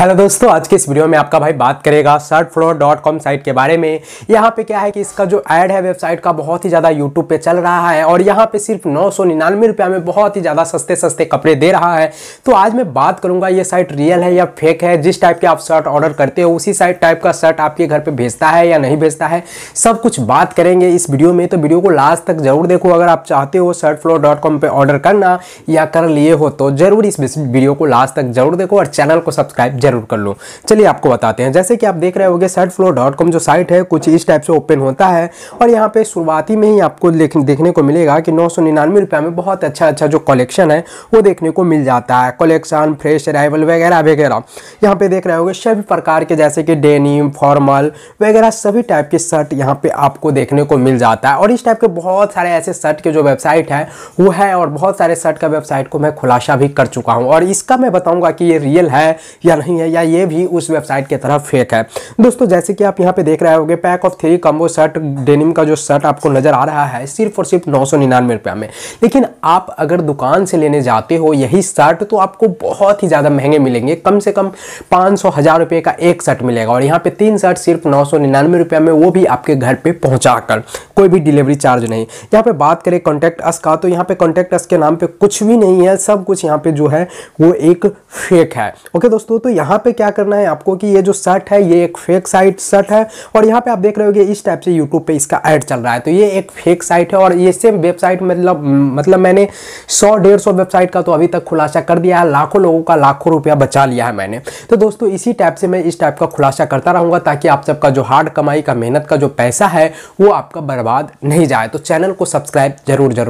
hello दोस्तों आज के इस वीडियो में आपका भाई बात करेगा shirt floor dot com site के बारे में यहाँ पे क्या है कि इसका जो ऐड है वेबसाइट का बहुत ही ज़्यादा यूट्यूब पे चल रहा है और यहाँ पे सिर्फ नौ सौ निन्यानवे रुपया में बहुत ही ज़्यादा सस्ते सस्ते कपड़े दे रहा है तो आज मैं बात करूँगा ये साइट रियल है या फेक है जिस टाइप के आप शर्ट ऑर्डर करते हो उसी साइट टाइप का शर्ट आपके घर पर भेजता है या नहीं भेजता है सब कुछ बात करेंगे इस वीडियो में तो वीडियो को लास्ट तक जरूर देखो अगर आप चाहते हो सर्ट फ्लोर डॉट कॉम पर ऑर्डर करना या कर लिए हो तो ज़रूर इस वीडियो को लास्ट तक जरूर देखो और चैनल को सब्सक्राइब जरूर कर लो चलिए आपको बताते हैं जैसे कि आप देख रहे हो गए जो साइट है कुछ इस टाइप से ओपन होता है और यहाँ पे शुरुआती में ही आपको देखने को मिलेगा कि नौ सौ रुपये में बहुत अच्छा अच्छा जो कलेक्शन है वो देखने को मिल जाता है कलेक्शन फ्रेश अराइवल वगैरह वगैरह यहाँ पे देख रहे हो सभी प्रकार के जैसे कि डेनिम फॉर्मल वगैरह सभी टाइप के शर्ट यहाँ पे आपको देखने को मिल जाता है और इस टाइप के बहुत सारे ऐसे शर्ट के जो वेबसाइट है वो है और बहुत सारे शर्ट का वेबसाइट को मैं खुलासा भी कर चुका हूँ और इसका मैं बताऊँगा कि ये रियल है या नहीं नहीं है या ये भी उस वेबसाइट की तरह फेक है दोस्तों जैसे कि आप यहाँ पे देख रहे होंगे pack of three combo shirt denim का जो शर्ट आपको नजर आ रहा है सिर्फ और सिर्फ नौ सौ में लेकिन आप अगर दुकान से लेने जाते हो यही शर्ट तो आपको बहुत ही ज़्यादा महंगे मिलेंगे कम से कम पाँच सौ का एक शर्ट मिलेगा और यहाँ पर तीन शर्ट सिर्फ नौ सौ में वो भी आपके घर पर पहुँचा कोई भी डिलीवरी चार्ज नहीं यहाँ पर बात करें कॉन्टैक्ट अस का तो यहाँ पर कॉन्टैक्ट अस के नाम पर कुछ भी नहीं है सब कुछ यहाँ पर जो है वो एक फेक है ओके दोस्तों तो यहाँ पे क्या करना है आपको कि ये जो शर्ट है ये एक फेक साइट शर्ट है और यहाँ पे आप देख रहे होगे इस टाइप से यूट्यूब पे इसका ऐड चल रहा है तो ये एक फेक साइट है और ये सेम वेबसाइट मतलब मतलब मैंने सौ डेढ़ सौ वेबसाइट का तो अभी तक खुलासा कर दिया है लाखों लोगों का लाखों रुपया बचा लिया है मैंने तो दोस्तों इसी टाइप से मैं इस टाइप का खुलासा करता रहूँगा ताकि आप सबका जो हार्ड कमाई का मेहनत का जो पैसा है वो आपका बर्बाद नहीं जाए तो चैनल को सब्सक्राइब जरूर जरूर